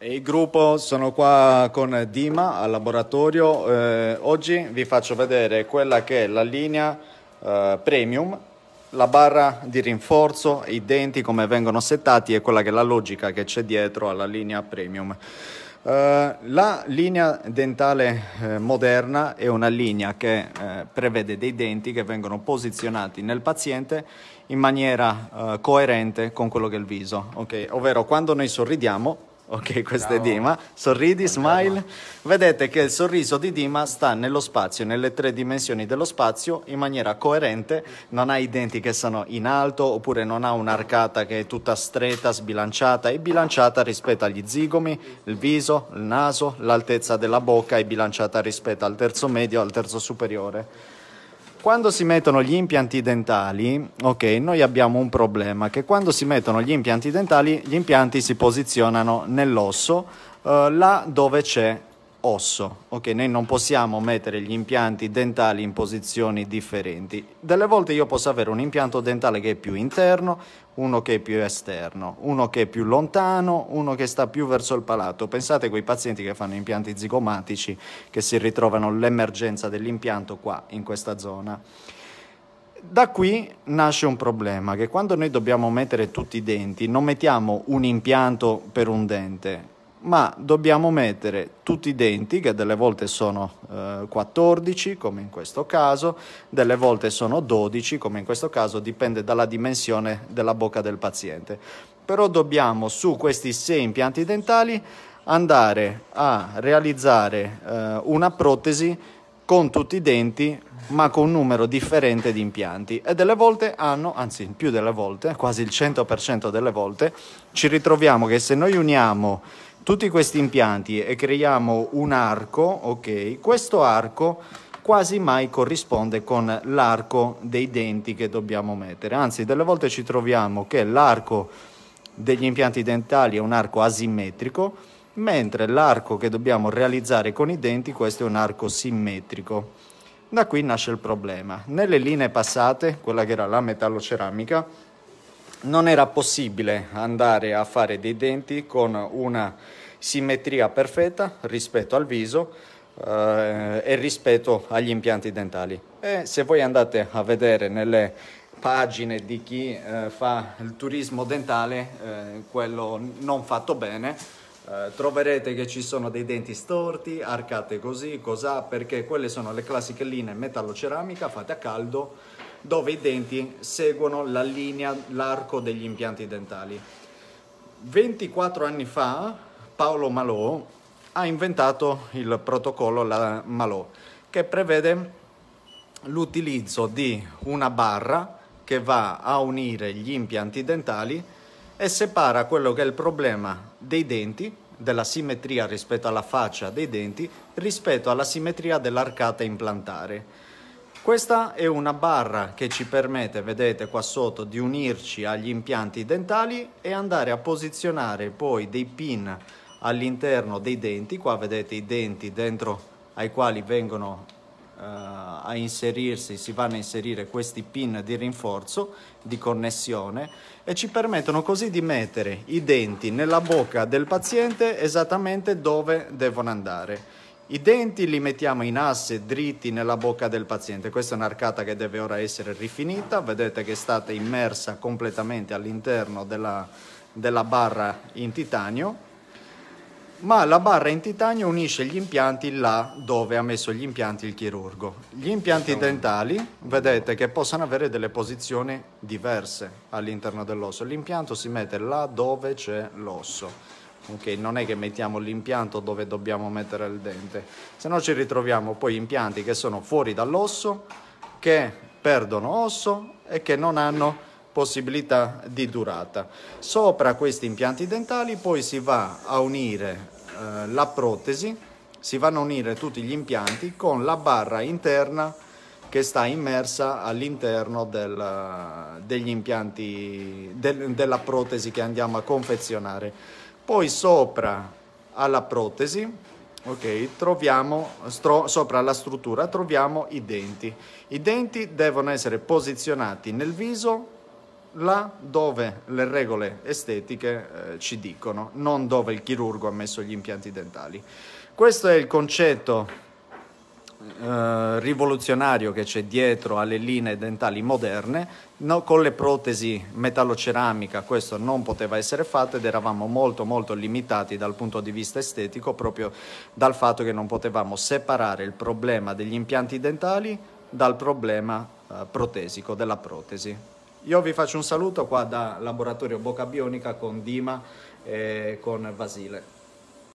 Il gruppo, sono qua con Dima al laboratorio. Eh, oggi vi faccio vedere quella che è la linea eh, premium, la barra di rinforzo, i denti come vengono settati e quella che è la logica che c'è dietro alla linea premium. Uh, la linea dentale eh, moderna è una linea che eh, prevede dei denti che vengono posizionati nel paziente in maniera eh, coerente con quello che è il viso, okay? ovvero quando noi sorridiamo Ok, questo Ciao. è Dima. Sorridi, Andiamo. smile. Vedete che il sorriso di Dima sta nello spazio, nelle tre dimensioni dello spazio, in maniera coerente. Non ha i denti che sono in alto, oppure non ha un'arcata che è tutta stretta, sbilanciata. e bilanciata rispetto agli zigomi, il viso, il naso, l'altezza della bocca. È bilanciata rispetto al terzo medio, al terzo superiore quando si mettono gli impianti dentali, ok, noi abbiamo un problema che quando si mettono gli impianti dentali, gli impianti si posizionano nell'osso eh, là dove c'è osso, ok? Noi non possiamo mettere gli impianti dentali in posizioni differenti. Delle volte io posso avere un impianto dentale che è più interno, uno che è più esterno, uno che è più lontano, uno che sta più verso il palato. Pensate a quei pazienti che fanno impianti zigomatici che si ritrovano l'emergenza dell'impianto qua in questa zona. Da qui nasce un problema che quando noi dobbiamo mettere tutti i denti non mettiamo un impianto per un dente, ma dobbiamo mettere tutti i denti, che delle volte sono eh, 14, come in questo caso, delle volte sono 12, come in questo caso, dipende dalla dimensione della bocca del paziente. Però dobbiamo su questi 6 impianti dentali andare a realizzare eh, una protesi con tutti i denti ma con un numero differente di impianti e delle volte hanno, anzi più delle volte, quasi il 100% delle volte, ci ritroviamo che se noi uniamo tutti questi impianti e creiamo un arco, ok, questo arco quasi mai corrisponde con l'arco dei denti che dobbiamo mettere. Anzi, delle volte ci troviamo che l'arco degli impianti dentali è un arco asimmetrico, mentre l'arco che dobbiamo realizzare con i denti, questo è un arco simmetrico. Da qui nasce il problema. Nelle linee passate, quella che era la metalloceramica, non era possibile andare a fare dei denti con una simmetria perfetta rispetto al viso eh, e rispetto agli impianti dentali. E se voi andate a vedere nelle pagine di chi eh, fa il turismo dentale, eh, quello non fatto bene, eh, troverete che ci sono dei denti storti, arcate così, cos'ha, perché quelle sono le classiche linee metallo-ceramica fatte a caldo dove i denti seguono la linea, l'arco degli impianti dentali. 24 anni fa Paolo Malò ha inventato il protocollo Malò che prevede l'utilizzo di una barra che va a unire gli impianti dentali e separa quello che è il problema dei denti, della simmetria rispetto alla faccia dei denti, rispetto alla simmetria dell'arcata implantare. Questa è una barra che ci permette, vedete qua sotto, di unirci agli impianti dentali e andare a posizionare poi dei pin all'interno dei denti, qua vedete i denti dentro ai quali vengono eh, a inserirsi, si vanno a inserire questi pin di rinforzo, di connessione e ci permettono così di mettere i denti nella bocca del paziente esattamente dove devono andare. I denti li mettiamo in asse dritti nella bocca del paziente. Questa è un'arcata che deve ora essere rifinita. Vedete che è stata immersa completamente all'interno della, della barra in titanio. Ma la barra in titanio unisce gli impianti là dove ha messo gli impianti il chirurgo. Gli impianti dentali, vedete che possono avere delle posizioni diverse all'interno dell'osso. L'impianto si mette là dove c'è l'osso okay? non è che mettiamo l'impianto dove dobbiamo mettere il dente, se no ci ritroviamo poi impianti che sono fuori dall'osso, che perdono osso e che non hanno possibilità di durata. Sopra questi impianti dentali poi si va a unire eh, la protesi, si vanno a unire tutti gli impianti con la barra interna che sta immersa all'interno del, degli impianti, del, della protesi che andiamo a confezionare. Poi sopra alla protesi, ok, troviamo, stro, sopra la struttura troviamo i denti. I denti devono essere posizionati nel viso là dove le regole estetiche eh, ci dicono, non dove il chirurgo ha messo gli impianti dentali. Questo è il concetto eh, rivoluzionario che c'è dietro alle linee dentali moderne, no, con le protesi metalloceramica questo non poteva essere fatto ed eravamo molto molto limitati dal punto di vista estetico proprio dal fatto che non potevamo separare il problema degli impianti dentali dal problema eh, protesico della protesi. Io vi faccio un saluto qua da Laboratorio Bocca Bionica con Dima e con Vasile.